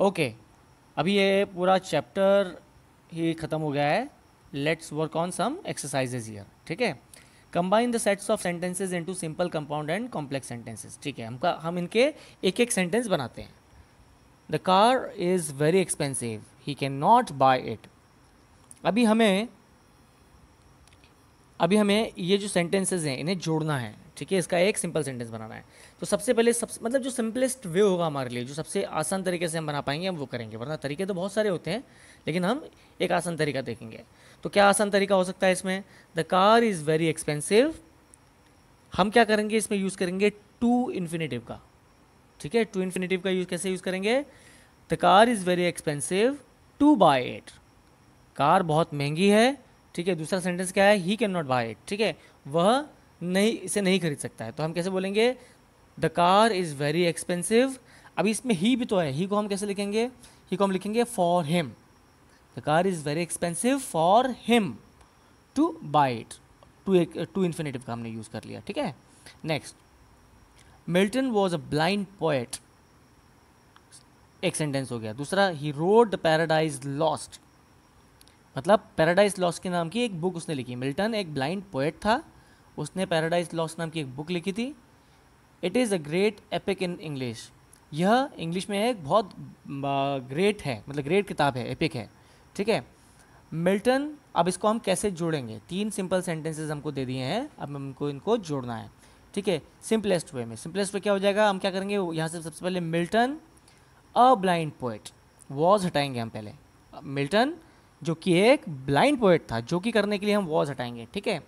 Okay अभी ये पूरा चैप्टर ही ख़त्म हो गया है let's work on some exercises here ठीक है combine the sets of sentences to simple compound and complex sentences ठीक है हमका हम इनके एक एक सेंटेंस बनाते हैं the car is very expensive he can not buy it अभी हमें अभी हमें ये जो सेंटेंसेज हैं इन्हें जोड़ना है ठीक है इसका एक सिंपल सेंटेंस बनाना है तो सबसे पहले सब मतलब जो सिंपलेस्ट वे होगा हमारे लिए जो सबसे आसान तरीके से हम बना पाएंगे हम वो करेंगे वरना तरीके तो बहुत सारे होते हैं लेकिन हम एक आसान तरीका देखेंगे तो क्या आसान तरीका हो सकता है इसमें the car is very expensive हम क्या करेंगे इसमें यूज़ करेंगे टू इन्फिनेटिव का ठीक है टू इन्फिनेटिव का यूज़ कैसे यूज़ करेंगे the car is very expensive to buy it car बहुत महंगी है ठीक है दूसरा सेंटेंस क्या है he can not buy it ठीक है वह नहीं इसे नहीं खरीद सकता है तो हम कैसे बोलेंगे the car is very expensive अब इसमें ही भी तो है ही को हम कैसे लिखेंगे ही को हम लिखेंगे for him the car is very expensive for him to buy it to एक टू इन्फिनेटिव का हमने यूज़ कर लिया ठीक है next Milton was a blind poet एक सेंटेंस हो गया दूसरा he wrote the Paradise Lost मतलब पैराडाइज लॉस्ट के नाम की एक बुक उसने लिखी मिल्टन एक ब्लाइंड पोएट था उसने पैराडाइज लॉस्ट नाम की एक बुक लिखी थी it is a great epic in English यह इंग्लिश में है बहुत ग्रेट है मतलब ग्रेट किताब है एपिक है ठीक है मिल्टन अब इसको हम कैसे जोड़ेंगे तीन सिंपल सेंटेंसेस हमको दे दिए हैं अब हमको इनको जोड़ना है ठीक है सिंपलेस्ट वे में सिंपलेस्ट वे क्या हो जाएगा हम क्या करेंगे यहाँ से सबसे पहले Milton a blind poet was हटाएंगे हम पहले मिल्टन जो कि एक ब्लाइंड पोइट था जो कि करने के लिए हम वॉज हटाएंगे ठीक है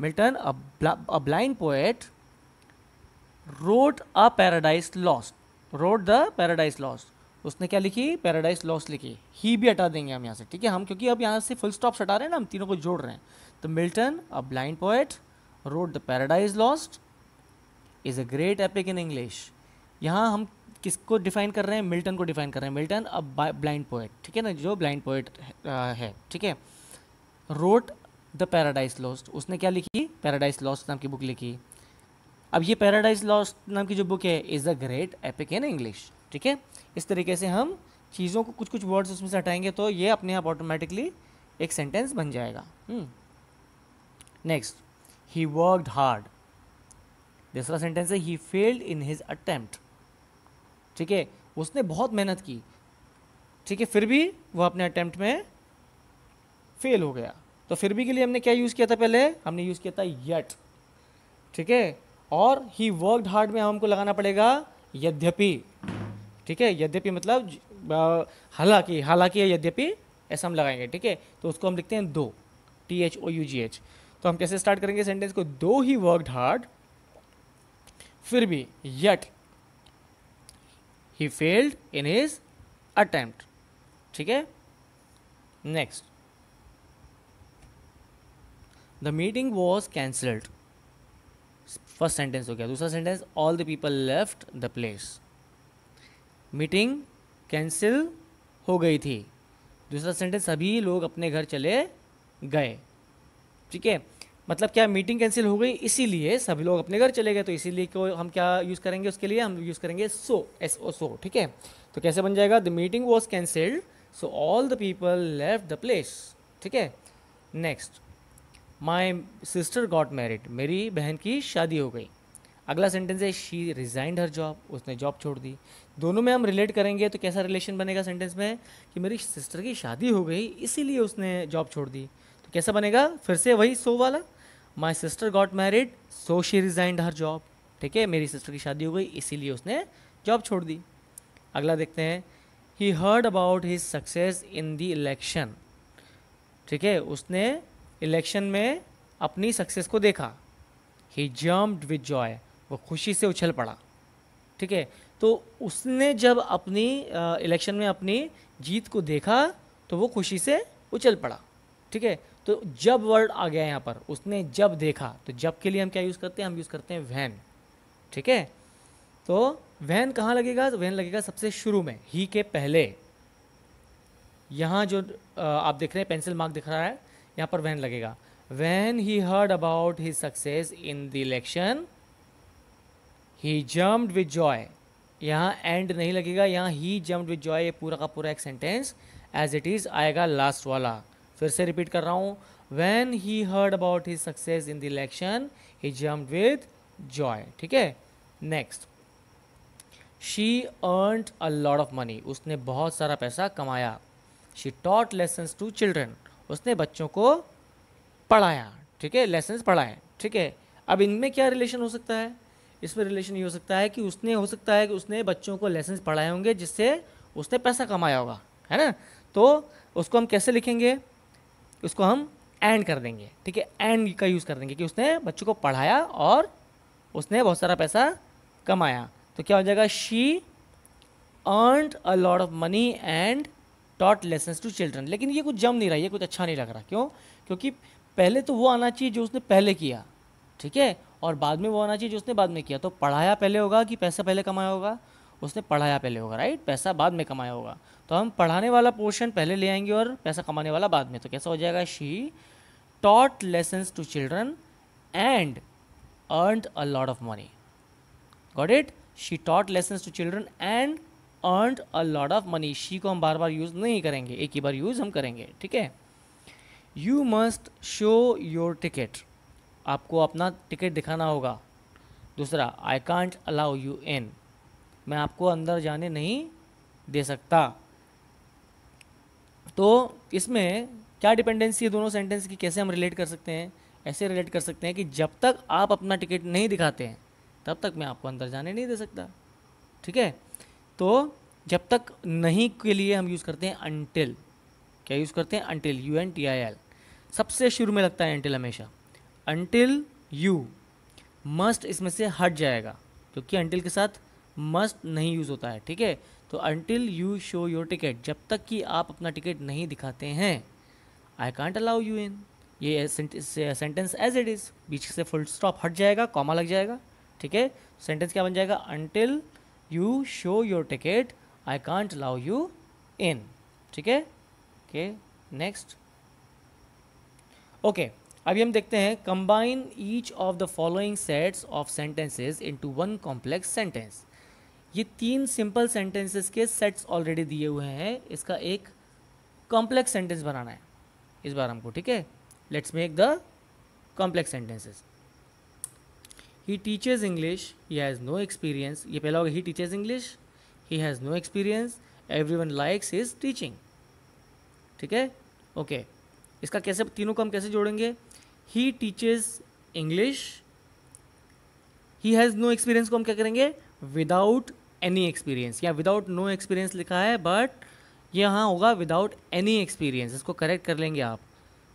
Milton a blind poet wrote a Paradise Lost wrote the Paradise Lost उसने क्या लिखी पैराडाइज लॉस लिखी ही भी हटा देंगे हम यहाँ से ठीक है हम क्योंकि अब यहाँ से फुल स्टॉप हटा रहे हैं ना हम तीनों को जोड़ रहे हैं तो Milton a blind poet wrote the Paradise Lost is a great epic in English यहाँ हम किसको डिफाइन कर रहे हैं मिल्टन को डिफाइन कर रहे हैं मिल्टन अ ब्लाइंड पोएट ठीक है ना जो ब्लाइंड पोएट है ठीक है रोड द पैराडाइज लॉस्ट उसने क्या लिखी पैराडाइज लॉस्ट नाम की बुक लिखी अब ये पैराडाइज लॉस्ट नाम की जो बुक है is the great epic in English ठीक है इस तरीके से हम चीज़ों को कुछ कुछ वर्ड्स उसमें से हटाएंगे तो ये अपने आप ऑटोमेटिकली एक सेंटेंस बन जाएगा नेक्स्ट ही वर्कड हार्ड दूसरा सेंटेंस है he failed in his attempt ठीक है उसने बहुत मेहनत की ठीक है फिर भी वो अपने अटेम्प्ट में फेल हो गया तो फिर भी के लिए हमने क्या यूज़ किया था पहले हमने यूज़ किया था यट ठीक है और ही वर्कड हार्ड में हमको लगाना पड़ेगा यद्यपि ठीक है यद्यपि मतलब हालांकि हालांकि यद्यपि ऐसा हम लगाएंगे ठीक है तो उसको हम लिखते हैं though T H O U G H तो हम कैसे स्टार्ट करेंगे सेंटेंस को दो ही वर्कड हार्ड फिर भी yet he failed in his attempt ठीक है next the meeting was cancelled first sentence हो गया दूसरा sentence all the people left the place meeting cancel हो गई थी दूसरा सेंटेंस सभी लोग अपने घर चले गए ठीक है मतलब क्या मीटिंग कैंसिल हो गई इसीलिए सभी लोग अपने घर चले गए तो इसीलिए को हम क्या यूज़ करेंगे उसके लिए हम यूज़ करेंगे सो एस ओ सो ठीक है तो कैसे बन जाएगा the meeting was cancelled so all the people left the place ठीक है next my sister got married मेरी बहन की शादी हो गई अगला सेंटेंस है शी रिजाइंड हर जॉब उसने जॉब छोड़ दी दोनों में हम रिलेट करेंगे तो कैसा रिलेशन बनेगा सेंटेंस में कि मेरी सिस्टर की शादी हो गई इसीलिए उसने जॉब छोड़ दी तो कैसा बनेगा फिर से वही सो वाला my sister got married so she resigned her job ठीक है मेरी सिस्टर की शादी हो गई इसीलिए उसने जॉब छोड़ दी अगला देखते हैं he heard about his success in the election ठीक है उसने इलेक्शन में अपनी सक्सेस को देखा ही जम्प्ड विद जॉय वो खुशी से उछल पड़ा ठीक है तो उसने जब अपनी इलेक्शन में अपनी जीत को देखा तो वो खुशी से उछल पड़ा ठीक है तो जब वर्ड आ गया यहाँ पर उसने जब देखा तो जब के लिए हम क्या यूज़ करते हैं हम यूज़ करते हैं वैन ठीक है तो वैन कहाँ लगेगा तो वैन लगेगा सबसे शुरू में ही के पहले यहाँ जो आप देख रहे हैं पेंसिल मार्क दिख रहा है यहाँ पर वैन लगेगा when he heard about his success in the election he jumped with joy यहाँ एंड नहीं लगेगा यहाँ ही जम्प्ड विद जॉय ये पूरा का पूरा एक सेंटेंस एज इट इज़ आएगा लास्ट वाला फिर से रिपीट कर रहा हूँ when he heard about his success in the election he jumped with joy ठीक है next she earned a lot of money उसने बहुत सारा पैसा कमाया she taught lessons to children उसने बच्चों को पढ़ाया ठीक है लेसन पढ़ाए ठीक है अब इनमें क्या रिलेशन हो सकता है इसमें रिलेशन ये हो सकता है कि उसने हो सकता है कि उसने बच्चों को लेसन पढ़ाए होंगे जिससे उसने पैसा कमाया होगा है ना तो उसको हम कैसे लिखेंगे उसको हम एंड कर देंगे ठीक है एंड का यूज़ कर देंगे कि उसने बच्चों को पढ़ाया और उसने बहुत सारा पैसा कमाया तो क्या हो जाएगा she earned a lot of money and taught lesson to children लेकिन ये कुछ जम नहीं रहा ये कुछ अच्छा नहीं लग रहा क्यों क्योंकि पहले तो वो आना चाहिए जो उसने पहले किया ठीक है और बाद में वो आना चाहिए जो उसने बाद में किया तो पढ़ाया पहले होगा कि पैसा पहले कमाया होगा उसने पढ़ाया पहले होगा राइट पैसा बाद में कमाया होगा तो हम पढ़ाने वाला पोर्शन पहले ले आएंगे और पैसा कमाने वाला बाद में तो कैसा हो जाएगा she taught lesson to children and earn a lot of money got it she taught lesson to children and earned a lot of money she को हम बार बार यूज़ नहीं करेंगे एक ही बार यूज़ हम करेंगे ठीक है you must show your ticket आपको अपना टिकट दिखाना होगा दूसरा I can't allow you in मैं आपको अंदर जाने नहीं दे सकता तो इसमें क्या डिपेंडेंसी है दोनों सेंटेंस की कैसे हम रिलेट कर सकते हैं ऐसे रिलेट कर सकते हैं कि जब तक आप अपना टिकट नहीं दिखाते हैं तब तक मैं आपको अंदर जाने नहीं दे सकता ठीक है तो जब तक नहीं के लिए हम यूज़ करते हैं अनटिल क्या यूज़ करते हैं until U N T I L सबसे शुरू में लगता है अनटिल हमेशा अनटिल यू मस्ट इसमें से हट जाएगा क्योंकि अनटिल के साथ मस्ट नहीं यूज़ होता है ठीक है तो until you show your ticket जब तक कि आप अपना टिकट नहीं दिखाते हैं I can't allow you in ये सेंटेंस एज इट इज़ बीच से फुल स्टॉप हट जाएगा कॉमा लग जाएगा ठीक है सेंटेंस क्या बन जाएगा until you show your ticket I can't allow you in ठीक है ओके नेक्स्ट ओके अभी हम देखते हैं combine each of the following sets of sentences into one complex sentence ये तीन सिंपल सेंटेंसेस के सेट्स ऑलरेडी दिए हुए हैं इसका एक कॉम्प्लेक्स सेंटेंस बनाना है इस बार हमको ठीक है let's make the complex sentences he teaches English he has no experience ये पहला होगा he teaches English he has no experience everyone likes his teaching ठीक है ओके इसका कैसे तीनों को हम कैसे जोड़ेंगे he teaches English he has no experience को हम क्या करेंगे विदाउट एनी एक्सपीरियंस या विदाउट नो एक्सपीरियंस लिखा है बट यहाँ होगा विदाउट एनी एक्सपीरियंस इसको करेक्ट कर लेंगे आप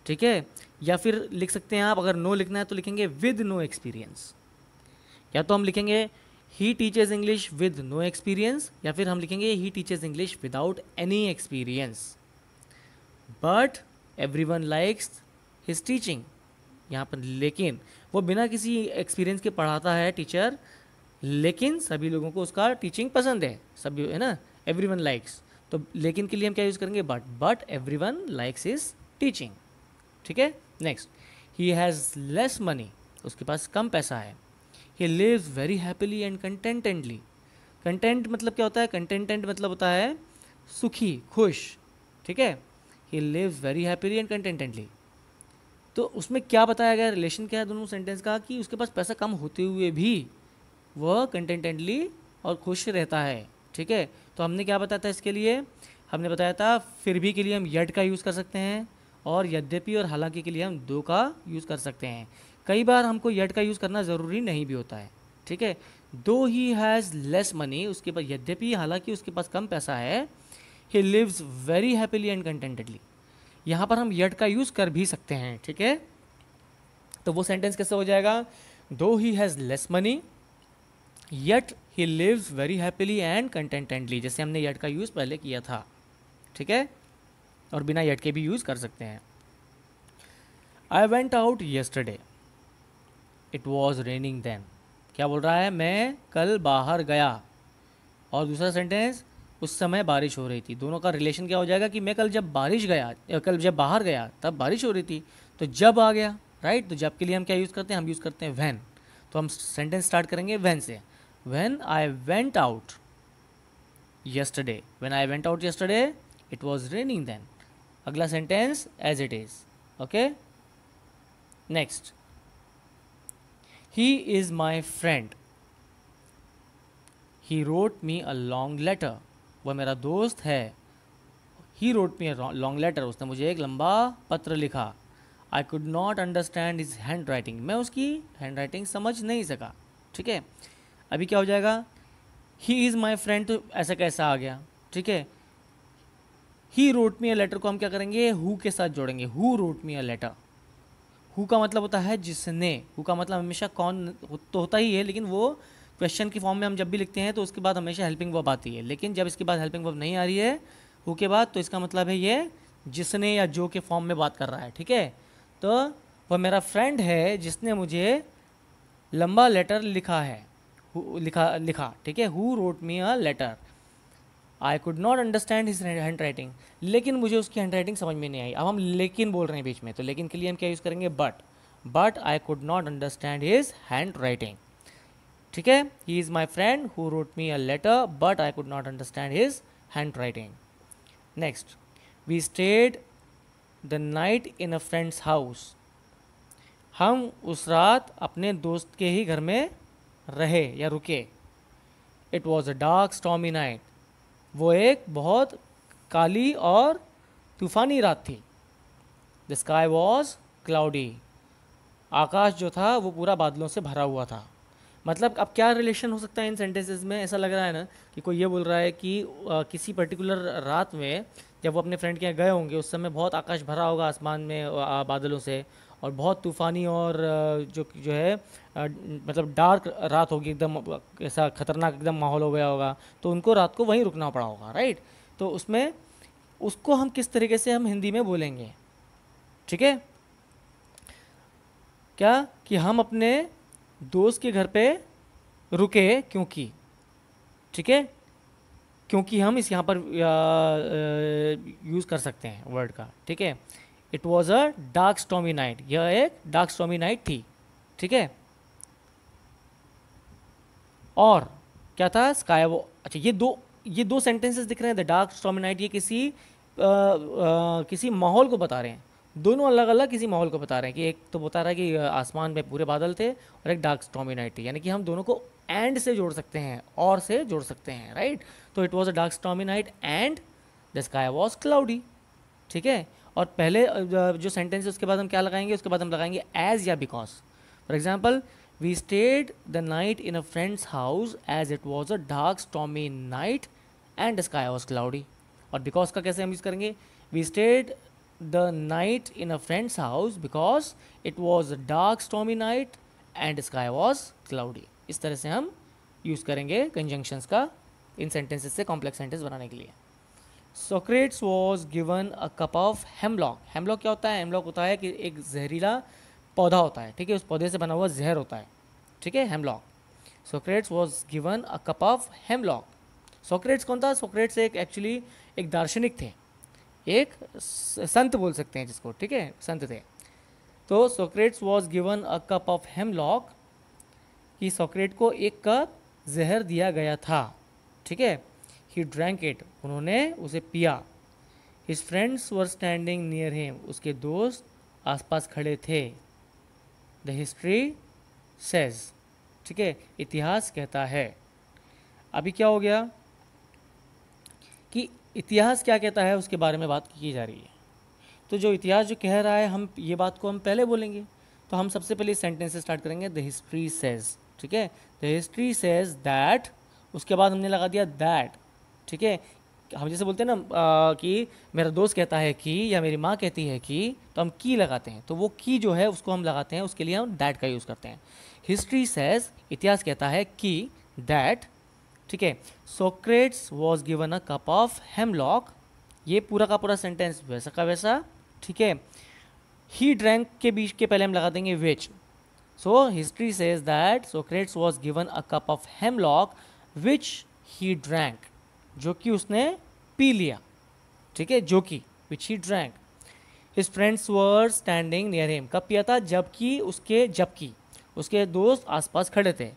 ठीक है या फिर लिख सकते हैं आप अगर नो no लिखना है तो लिखेंगे विद नो एक्सपीरियंस या तो हम लिखेंगे he teaches English with no experience या फिर हम लिखेंगे he teaches English without any experience but everyone likes his teaching यहाँ पर लेकिन वो बिना किसी एक्सपीरियंस के पढ़ाता है टीचर लेकिन सभी लोगों को उसका टीचिंग पसंद है सभी है ना एवरी वन लाइक्स तो लेकिन के लिए हम क्या यूज़ करेंगे but but everyone likes his teaching ठीक है next he has less money उसके पास कम पैसा है he lives very happily and contentedly content मतलब क्या होता है कंटेंटेंट मतलब होता है सुखी खुश ठीक है he lives very happily and contentedly तो उसमें क्या बताया गया रिलेशन क्या है दोनों सेंटेंस का कि उसके पास पैसा कम होते हुए भी वह कंटेंटेंटली और खुश रहता है ठीक है तो हमने क्या बताया था इसके लिए हमने बताया था फिर भी के लिए हम यट का यूज़ कर सकते हैं और यद्यपि और हालांकि के लिए हम दो का यूज़ कर सकते हैं कई बार हमको यट का यूज़ करना ज़रूरी नहीं भी होता है ठीक है दो ही हैज़ लेस मनी उसके पास यद्यपि हालांकि उसके पास कम पैसा है he lives very happily and contentedly यहाँ पर हम यट का यूज़ कर भी सकते हैं ठीक है तो वो सेंटेंस कैसे हो जाएगा though he has less money yet he lives very happily and contentedly जैसे हमने यट का यूज़ पहले किया था ठीक है और बिना यट के भी यूज़ कर सकते हैं I went out yesterday it was raining then क्या बोल रहा है मैं कल बाहर गया और दूसरा सेंटेंस उस समय बारिश हो रही थी दोनों का रिलेशन क्या हो जाएगा कि मैं कल जब बारिश गया कल जब बाहर गया तब बारिश हो रही थी तो जब आ गया राइट तो जब के लिए हम क्या यूज़ करते हैं हम यूज़ करते हैं वैन तो हम सेंटेंस स्टार्ट करेंगे वैन से when I went out yesterday when I went out yesterday it was raining then अगला sentence as it is okay next he is my friend he wrote me a long letter वह मेरा दोस्त है he wrote me long letter उसने मुझे एक लंबा पत्र लिखा I could not understand his handwriting मैं उसकी हैंड राइटिंग समझ नहीं सका ठीक है अभी क्या हो जाएगा ही इज़ माई फ्रेंड तो ऐसा कैसा आ गया ठीक है he wrote me a letter को हम क्या करेंगे हु के साथ जोड़ेंगे who wrote me a letter who का मतलब होता है जिसने हु का मतलब हमेशा कौन तो होता ही है लेकिन वो क्वेश्चन की फॉर्म में हम जब भी लिखते हैं तो उसके बाद हमेशा हेल्पिंग वर्ब आती है लेकिन जब इसके बाद हेल्पिंग वर्ब नहीं आ रही है हु के बाद तो इसका मतलब है ये जिसने या जो के फॉर्म में बात कर रहा है ठीक है तो वह मेरा फ्रेंड है जिसने मुझे लंबा लेटर लिखा है लिखा लिखा ठीक है who wrote me a letter I could not understand his handwriting लेकिन मुझे उसकी हैंड राइटिंग समझ में नहीं आई अब हम लेकिन बोल रहे हैं बीच में तो लेकिन के लिए हम क्या यूज़ करेंगे but but I could not understand his handwriting ठीक है he is my friend who wrote me a letter but I could not understand his handwriting next we stayed the night in a friend's house हम उस रात अपने दोस्त के ही घर में रहे या रुके it was a dark stormy night वो एक बहुत काली और तूफ़ानी रात थी द स्काई वॉज क्लाउडी आकाश जो था वो पूरा बादलों से भरा हुआ था मतलब अब क्या रिलेशन हो सकता है इन सेंटेंसेस में ऐसा लग रहा है ना कि कोई ये बोल रहा है कि आ, किसी पर्टिकुलर रात में जब वो अपने फ्रेंड के यहाँ गए होंगे उस समय बहुत आकाश भरा होगा आसमान में आ, बादलों से और बहुत तूफ़ानी और जो जो है मतलब डार्क रात होगी एकदम ऐसा ख़तरनाक एकदम माहौल हो गया होगा तो उनको रात को वहीं रुकना पड़ा होगा राइट तो उसमें उसको हम किस तरीके से हम हिंदी में बोलेंगे ठीक है क्या कि हम अपने दोस्त के घर पे रुके क्योंकि ठीक है क्योंकि हम इस यहाँ पर यूज़ कर सकते हैं वर्ड का ठीक है it was a dark stormy night यह एक डार्क स्टॉमी नाइट थी ठीक है और क्या था स्काई अच्छा ये दो ये दो सेंटेंसेस दिख रहे हैं द डार्क स्टॉमी नाइट ये किसी आ, आ, किसी माहौल को बता रहे हैं दोनों अलग अलग किसी माहौल को बता रहे हैं कि एक तो बता रहा है कि आसमान में पूरे बादल थे और एक डार्क स्टॉमी नाइट थी यानी कि हम दोनों को एंड से जोड़ सकते हैं और से जोड़ सकते हैं राइट तो it was a dark stormy night and the sky was cloudy ठीक है और पहले जो सेंटेंस है उसके बाद हम क्या लगाएंगे उसके बाद हम लगाएंगे एज या because for example we stayed the night in a friend's house as it was a dark stormy night and sky was cloudy और बिकॉज का कैसे हम यूज़ करेंगे we stayed the night in a friend's house because it was a dark stormy night and sky was cloudy इस तरह से हम use करेंगे कंजंक्शंस का इन सेंटेंसेस से कॉम्प्लेक्स सेंटेंस बनाने के लिए Socrates was given a cup of hemlock hemlock क्या होता है हेमलॉक होता है कि एक जहरीला पौधा होता है ठीक है उस पौधे से बना हुआ जहर होता है ठीक है hemlock Socrates was given a cup of hemlock Socrates कौन था सोक्रेट्स एक एक्चुअली एक दार्शनिक थे एक संत बोल सकते हैं जिसको ठीक है संत थे तो Socrates was given a cup of hemlock कि सोक्रेट को एक कप जहर दिया गया था ठीक है ही ड्रैंक इट उन्होंने उसे पिया his friends were standing near him उसके दोस्त आसपास खड़े थे द हिस्ट्री सेज ठीक है इतिहास कहता है अभी क्या हो गया कि इतिहास क्या कहता है उसके बारे में बात की जा रही है तो जो इतिहास जो कह रहा है हम ये बात को हम पहले बोलेंगे तो हम सबसे पहले सेंटेंस से स्टार्ट करेंगे द हिस्ट्री सेज ठीक है द हिस्ट्री सेज दैट उसके बाद हमने लगा दिया दैट ठीक है हम जैसे बोलते हैं ना कि मेरा दोस्त कहता है कि या मेरी माँ कहती है कि तो हम की लगाते हैं तो वो की जो है उसको हम लगाते हैं उसके लिए हम दैट का यूज़ करते हैं हिस्ट्री सेज इतिहास कहता है कि दैट ठीक है Socrates was given a cup of hemlock ये पूरा का पूरा सेंटेंस वैसा का वैसा ठीक है ही ड्रैंक के बीच के पहले हम लगा देंगे which so history says that Socrates was given a cup of hemlock which he drank जो कि उसने पी लिया ठीक है जो कि which he drank his friends were standing near him कब पिया था जबकि उसके जबकि उसके दोस्त आसपास खड़े थे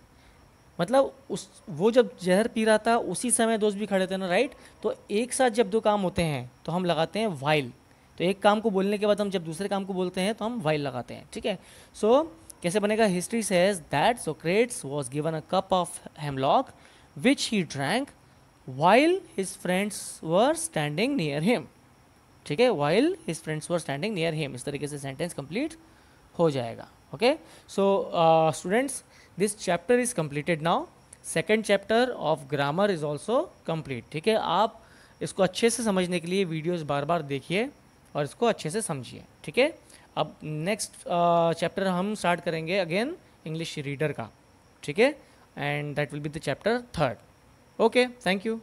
मतलब उस वो जब जहर पी रहा था उसी समय दोस्त भी खड़े थे ना राइट तो एक साथ जब दो काम होते हैं तो हम लगाते हैं वाइल तो एक काम को बोलने के बाद हम जब दूसरे काम को बोलते हैं तो हम वाइल लगाते हैं ठीक है सो so, कैसे बनेगा history says that Socrates was given a cup of hemlock which he drank while his friends were standing near him ठीक है while his friends were standing near him इस तरीके से सेंटेंस कंप्लीट हो जाएगा okay so students this chapter is completed now second chapter of grammar is also complete ठीक है आप इसको अच्छे से समझने के लिए वीडियोज़ बार बार देखिए और इसको अच्छे से समझिए ठीक है अब नेक्स्ट चैप्टर uh, हम स्टार्ट करेंगे अगेन इंग्लिश रीडर का ठीक है and that will be the chapter third Okay, thank you.